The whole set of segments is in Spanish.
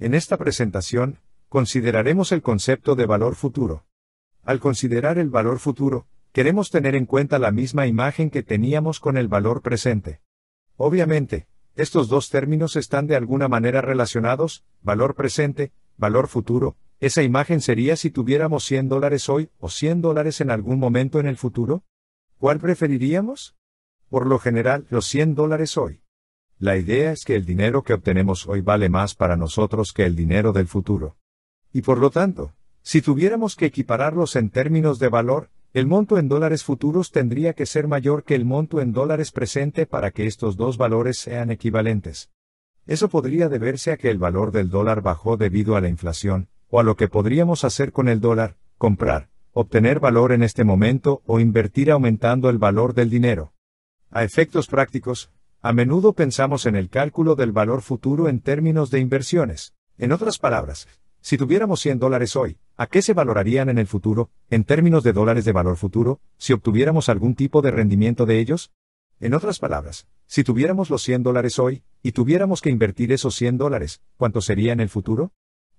En esta presentación, consideraremos el concepto de valor futuro. Al considerar el valor futuro, queremos tener en cuenta la misma imagen que teníamos con el valor presente. Obviamente, estos dos términos están de alguna manera relacionados, valor presente, valor futuro, esa imagen sería si tuviéramos 100 dólares hoy o 100 dólares en algún momento en el futuro. ¿Cuál preferiríamos? Por lo general, los 100 dólares hoy. La idea es que el dinero que obtenemos hoy vale más para nosotros que el dinero del futuro. Y por lo tanto, si tuviéramos que equipararlos en términos de valor, el monto en dólares futuros tendría que ser mayor que el monto en dólares presente para que estos dos valores sean equivalentes. Eso podría deberse a que el valor del dólar bajó debido a la inflación, o a lo que podríamos hacer con el dólar, comprar, obtener valor en este momento o invertir aumentando el valor del dinero. A efectos prácticos, a menudo pensamos en el cálculo del valor futuro en términos de inversiones. En otras palabras, si tuviéramos 100 dólares hoy, ¿a qué se valorarían en el futuro, en términos de dólares de valor futuro, si obtuviéramos algún tipo de rendimiento de ellos? En otras palabras, si tuviéramos los 100 dólares hoy, y tuviéramos que invertir esos 100 dólares, ¿cuánto sería en el futuro?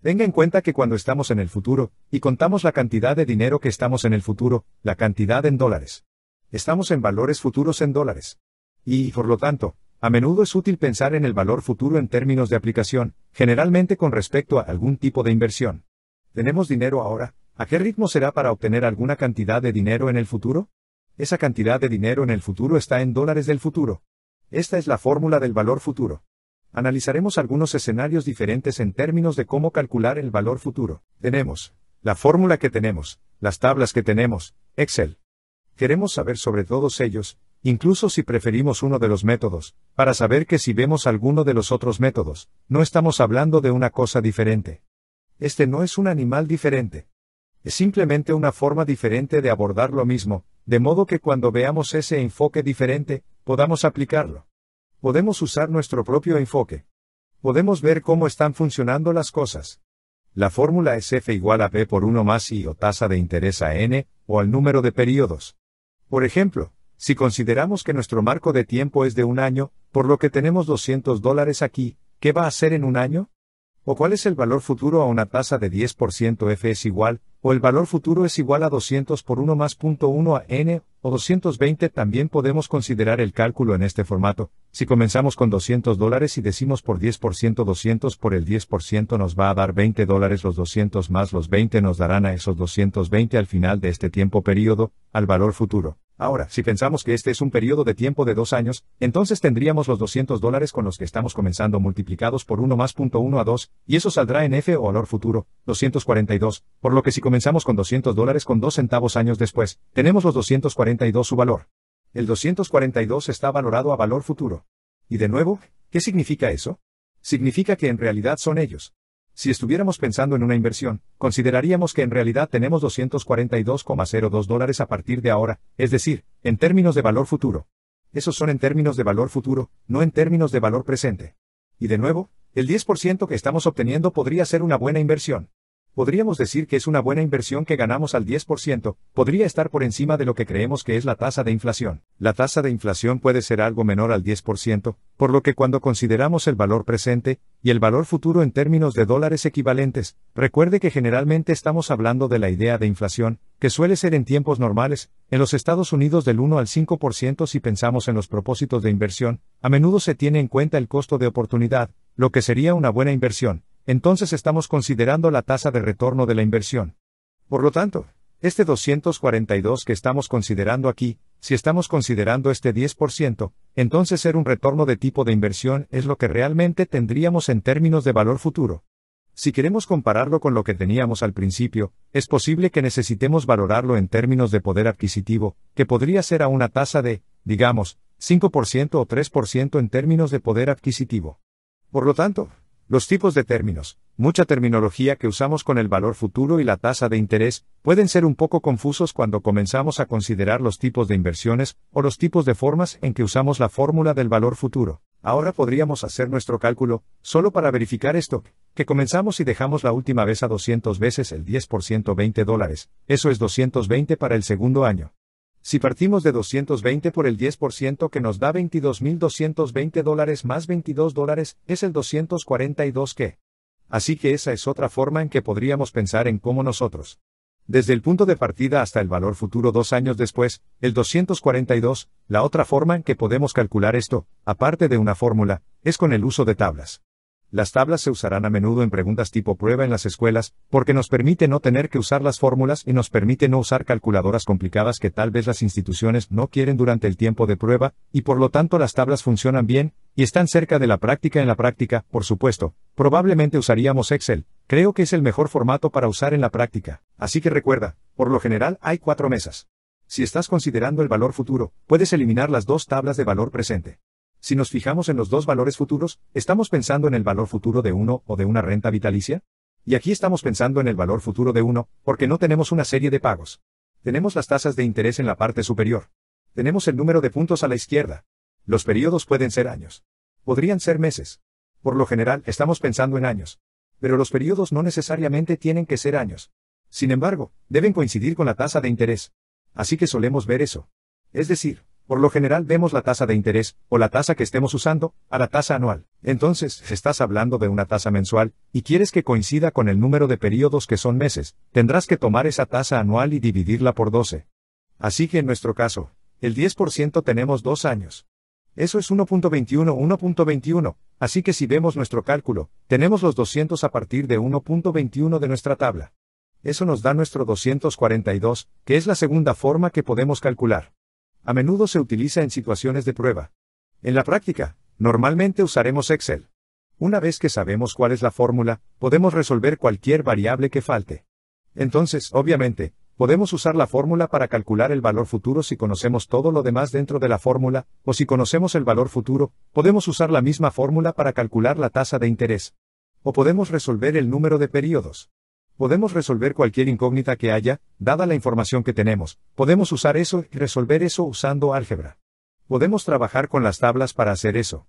Tenga en cuenta que cuando estamos en el futuro, y contamos la cantidad de dinero que estamos en el futuro, la cantidad en dólares. Estamos en valores futuros en dólares. Y, por lo tanto, a menudo es útil pensar en el valor futuro en términos de aplicación, generalmente con respecto a algún tipo de inversión. ¿Tenemos dinero ahora? ¿A qué ritmo será para obtener alguna cantidad de dinero en el futuro? Esa cantidad de dinero en el futuro está en dólares del futuro. Esta es la fórmula del valor futuro. Analizaremos algunos escenarios diferentes en términos de cómo calcular el valor futuro. Tenemos la fórmula que tenemos, las tablas que tenemos, Excel. Queremos saber sobre todos ellos, incluso si preferimos uno de los métodos, para saber que si vemos alguno de los otros métodos, no estamos hablando de una cosa diferente. Este no es un animal diferente. Es simplemente una forma diferente de abordar lo mismo, de modo que cuando veamos ese enfoque diferente, podamos aplicarlo. Podemos usar nuestro propio enfoque. Podemos ver cómo están funcionando las cosas. La fórmula es F igual a P por 1 más I o tasa de interés a N, o al número de periodos. Por ejemplo, si consideramos que nuestro marco de tiempo es de un año, por lo que tenemos 200 dólares aquí, ¿qué va a hacer en un año? ¿O cuál es el valor futuro a una tasa de 10% F es igual, o el valor futuro es igual a 200 por 1 más 1 a n, o 220? También podemos considerar el cálculo en este formato. Si comenzamos con 200 dólares y decimos por 10% 200 por el 10% nos va a dar 20 dólares, los 200 más los 20 nos darán a esos 220 al final de este tiempo periodo, al valor futuro. Ahora, si pensamos que este es un periodo de tiempo de dos años, entonces tendríamos los 200 dólares con los que estamos comenzando multiplicados por 1 más punto 1 a 2, y eso saldrá en F o valor futuro, 242, por lo que si comenzamos con 200 dólares con 2 centavos años después, tenemos los 242 su valor. El 242 está valorado a valor futuro. Y de nuevo, ¿qué significa eso? Significa que en realidad son ellos. Si estuviéramos pensando en una inversión, consideraríamos que en realidad tenemos 242,02 dólares a partir de ahora, es decir, en términos de valor futuro. Esos son en términos de valor futuro, no en términos de valor presente. Y de nuevo, el 10% que estamos obteniendo podría ser una buena inversión. Podríamos decir que es una buena inversión que ganamos al 10%, podría estar por encima de lo que creemos que es la tasa de inflación. La tasa de inflación puede ser algo menor al 10%, por lo que cuando consideramos el valor presente, y el valor futuro en términos de dólares equivalentes, recuerde que generalmente estamos hablando de la idea de inflación, que suele ser en tiempos normales, en los Estados Unidos del 1 al 5% si pensamos en los propósitos de inversión, a menudo se tiene en cuenta el costo de oportunidad, lo que sería una buena inversión entonces estamos considerando la tasa de retorno de la inversión. Por lo tanto, este 242 que estamos considerando aquí, si estamos considerando este 10%, entonces ser un retorno de tipo de inversión es lo que realmente tendríamos en términos de valor futuro. Si queremos compararlo con lo que teníamos al principio, es posible que necesitemos valorarlo en términos de poder adquisitivo, que podría ser a una tasa de, digamos, 5% o 3% en términos de poder adquisitivo. Por lo tanto, los tipos de términos, mucha terminología que usamos con el valor futuro y la tasa de interés, pueden ser un poco confusos cuando comenzamos a considerar los tipos de inversiones o los tipos de formas en que usamos la fórmula del valor futuro. Ahora podríamos hacer nuestro cálculo, solo para verificar esto, que comenzamos y dejamos la última vez a 200 veces el 10% 20 dólares, eso es 220 para el segundo año. Si partimos de 220 por el 10% que nos da 22.220 dólares más 22 dólares, es el 242 que. Así que esa es otra forma en que podríamos pensar en cómo nosotros. Desde el punto de partida hasta el valor futuro dos años después, el 242, la otra forma en que podemos calcular esto, aparte de una fórmula, es con el uso de tablas. Las tablas se usarán a menudo en preguntas tipo prueba en las escuelas, porque nos permite no tener que usar las fórmulas y nos permite no usar calculadoras complicadas que tal vez las instituciones no quieren durante el tiempo de prueba, y por lo tanto las tablas funcionan bien, y están cerca de la práctica en la práctica, por supuesto. Probablemente usaríamos Excel, creo que es el mejor formato para usar en la práctica, así que recuerda, por lo general hay cuatro mesas. Si estás considerando el valor futuro, puedes eliminar las dos tablas de valor presente. Si nos fijamos en los dos valores futuros, ¿estamos pensando en el valor futuro de uno o de una renta vitalicia? Y aquí estamos pensando en el valor futuro de uno, porque no tenemos una serie de pagos. Tenemos las tasas de interés en la parte superior. Tenemos el número de puntos a la izquierda. Los periodos pueden ser años. Podrían ser meses. Por lo general, estamos pensando en años. Pero los periodos no necesariamente tienen que ser años. Sin embargo, deben coincidir con la tasa de interés. Así que solemos ver eso. Es decir, por lo general vemos la tasa de interés, o la tasa que estemos usando, a la tasa anual. Entonces, si estás hablando de una tasa mensual, y quieres que coincida con el número de periodos que son meses, tendrás que tomar esa tasa anual y dividirla por 12. Así que en nuestro caso, el 10% tenemos dos años. Eso es 1.21, 1.21, así que si vemos nuestro cálculo, tenemos los 200 a partir de 1.21 de nuestra tabla. Eso nos da nuestro 242, que es la segunda forma que podemos calcular. A menudo se utiliza en situaciones de prueba. En la práctica, normalmente usaremos Excel. Una vez que sabemos cuál es la fórmula, podemos resolver cualquier variable que falte. Entonces, obviamente, podemos usar la fórmula para calcular el valor futuro si conocemos todo lo demás dentro de la fórmula, o si conocemos el valor futuro, podemos usar la misma fórmula para calcular la tasa de interés. O podemos resolver el número de periodos podemos resolver cualquier incógnita que haya, dada la información que tenemos, podemos usar eso y resolver eso usando álgebra. Podemos trabajar con las tablas para hacer eso.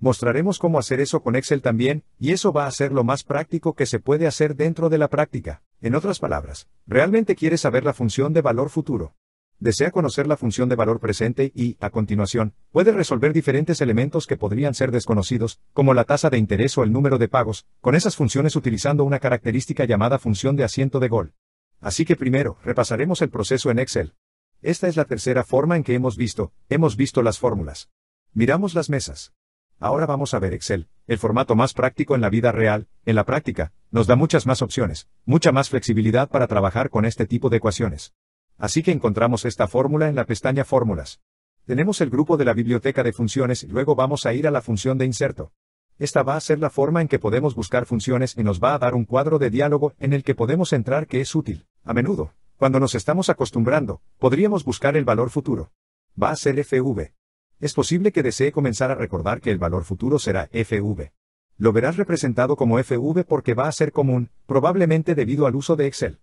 Mostraremos cómo hacer eso con Excel también, y eso va a ser lo más práctico que se puede hacer dentro de la práctica. En otras palabras, ¿realmente quieres saber la función de valor futuro? desea conocer la función de valor presente y, a continuación, puede resolver diferentes elementos que podrían ser desconocidos, como la tasa de interés o el número de pagos, con esas funciones utilizando una característica llamada función de asiento de gol. Así que primero, repasaremos el proceso en Excel. Esta es la tercera forma en que hemos visto, hemos visto las fórmulas. Miramos las mesas. Ahora vamos a ver Excel, el formato más práctico en la vida real, en la práctica, nos da muchas más opciones, mucha más flexibilidad para trabajar con este tipo de ecuaciones. Así que encontramos esta fórmula en la pestaña Fórmulas. Tenemos el grupo de la biblioteca de funciones y luego vamos a ir a la función de inserto. Esta va a ser la forma en que podemos buscar funciones y nos va a dar un cuadro de diálogo en el que podemos entrar que es útil. A menudo, cuando nos estamos acostumbrando, podríamos buscar el valor futuro. Va a ser FV. Es posible que desee comenzar a recordar que el valor futuro será FV. Lo verás representado como FV porque va a ser común, probablemente debido al uso de Excel.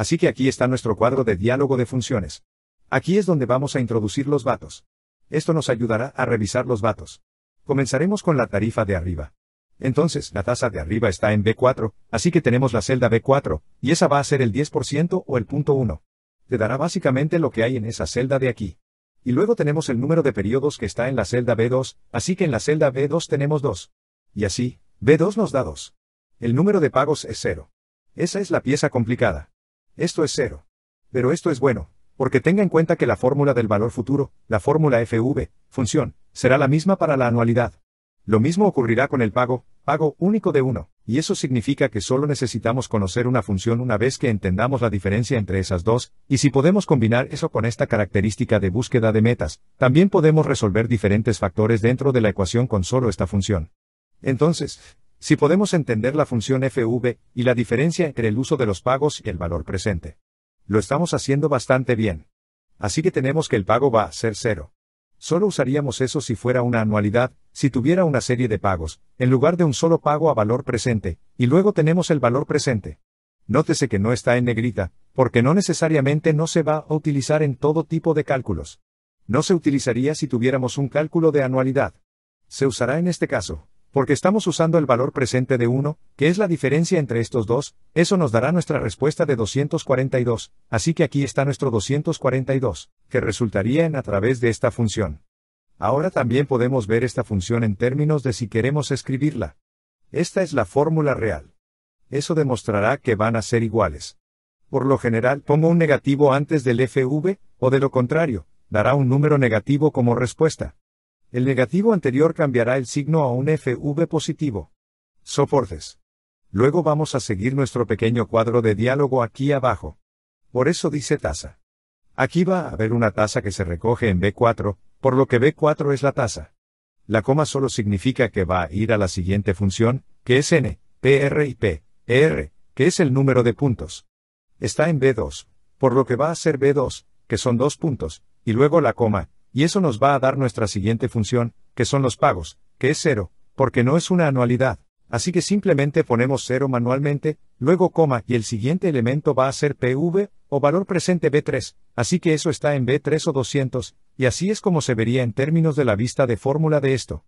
Así que aquí está nuestro cuadro de diálogo de funciones. Aquí es donde vamos a introducir los datos. Esto nos ayudará a revisar los vatos. Comenzaremos con la tarifa de arriba. Entonces, la tasa de arriba está en B4, así que tenemos la celda B4, y esa va a ser el 10% o el punto 1. Te dará básicamente lo que hay en esa celda de aquí. Y luego tenemos el número de periodos que está en la celda B2, así que en la celda B2 tenemos 2. Y así, B2 nos da 2. El número de pagos es 0. Esa es la pieza complicada. Esto es cero. Pero esto es bueno, porque tenga en cuenta que la fórmula del valor futuro, la fórmula FV, función, será la misma para la anualidad. Lo mismo ocurrirá con el pago, pago único de 1, y eso significa que solo necesitamos conocer una función una vez que entendamos la diferencia entre esas dos, y si podemos combinar eso con esta característica de búsqueda de metas, también podemos resolver diferentes factores dentro de la ecuación con solo esta función. Entonces, si podemos entender la función FV y la diferencia entre el uso de los pagos y el valor presente. Lo estamos haciendo bastante bien. Así que tenemos que el pago va a ser cero. Solo usaríamos eso si fuera una anualidad, si tuviera una serie de pagos, en lugar de un solo pago a valor presente, y luego tenemos el valor presente. Nótese que no está en negrita, porque no necesariamente no se va a utilizar en todo tipo de cálculos. No se utilizaría si tuviéramos un cálculo de anualidad. Se usará en este caso. Porque estamos usando el valor presente de 1, que es la diferencia entre estos dos, eso nos dará nuestra respuesta de 242, así que aquí está nuestro 242, que resultaría en a través de esta función. Ahora también podemos ver esta función en términos de si queremos escribirla. Esta es la fórmula real. Eso demostrará que van a ser iguales. Por lo general pongo un negativo antes del FV, o de lo contrario, dará un número negativo como respuesta. El negativo anterior cambiará el signo a un FV positivo. Soportes. Luego vamos a seguir nuestro pequeño cuadro de diálogo aquí abajo. Por eso dice tasa. Aquí va a haber una tasa que se recoge en B4, por lo que B4 es la tasa. La coma solo significa que va a ir a la siguiente función, que es n, pr y p, er, que es el número de puntos. Está en B2, por lo que va a ser B2, que son dos puntos, y luego la coma, y eso nos va a dar nuestra siguiente función, que son los pagos, que es cero, porque no es una anualidad. Así que simplemente ponemos cero manualmente, luego coma y el siguiente elemento va a ser PV o valor presente B3, así que eso está en B3 o 200, y así es como se vería en términos de la vista de fórmula de esto.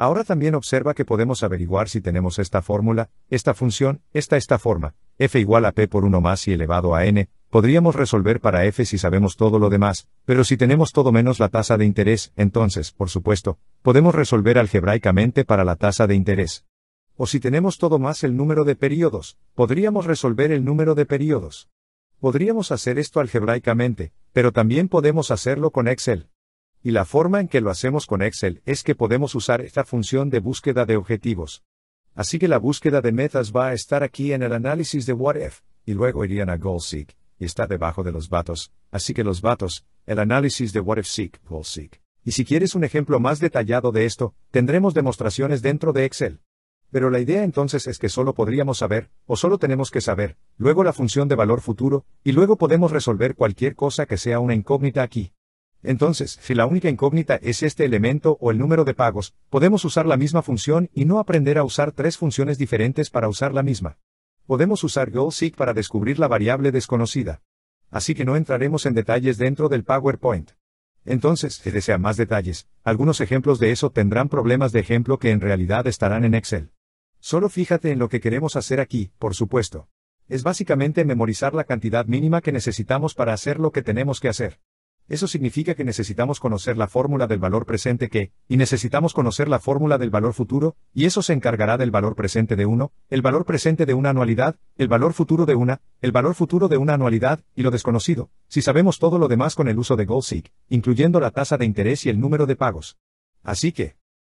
Ahora también observa que podemos averiguar si tenemos esta fórmula, esta función, esta esta forma, f igual a p por 1 más y elevado a n, Podríamos resolver para f si sabemos todo lo demás, pero si tenemos todo menos la tasa de interés, entonces, por supuesto, podemos resolver algebraicamente para la tasa de interés. O si tenemos todo más el número de periodos, podríamos resolver el número de periodos. Podríamos hacer esto algebraicamente, pero también podemos hacerlo con Excel. Y la forma en que lo hacemos con Excel es que podemos usar esta función de búsqueda de objetivos. Así que la búsqueda de metas va a estar aquí en el análisis de What If, y luego irían a Goal Seek y está debajo de los vatos, así que los vatos, el análisis de what if seek, pull seek. Y si quieres un ejemplo más detallado de esto, tendremos demostraciones dentro de Excel. Pero la idea entonces es que solo podríamos saber, o solo tenemos que saber, luego la función de valor futuro, y luego podemos resolver cualquier cosa que sea una incógnita aquí. Entonces, si la única incógnita es este elemento o el número de pagos, podemos usar la misma función y no aprender a usar tres funciones diferentes para usar la misma. Podemos usar Seek para descubrir la variable desconocida. Así que no entraremos en detalles dentro del PowerPoint. Entonces, si desea más detalles, algunos ejemplos de eso tendrán problemas de ejemplo que en realidad estarán en Excel. Solo fíjate en lo que queremos hacer aquí, por supuesto. Es básicamente memorizar la cantidad mínima que necesitamos para hacer lo que tenemos que hacer. Eso significa que necesitamos conocer la fórmula del valor presente que, y necesitamos conocer la fórmula del valor futuro, y eso se encargará del valor presente de uno, el valor presente de una anualidad, el valor futuro de una, el valor futuro de una anualidad, y lo desconocido, si sabemos todo lo demás con el uso de Goldseek, incluyendo la tasa de interés y el número de pagos. Así que,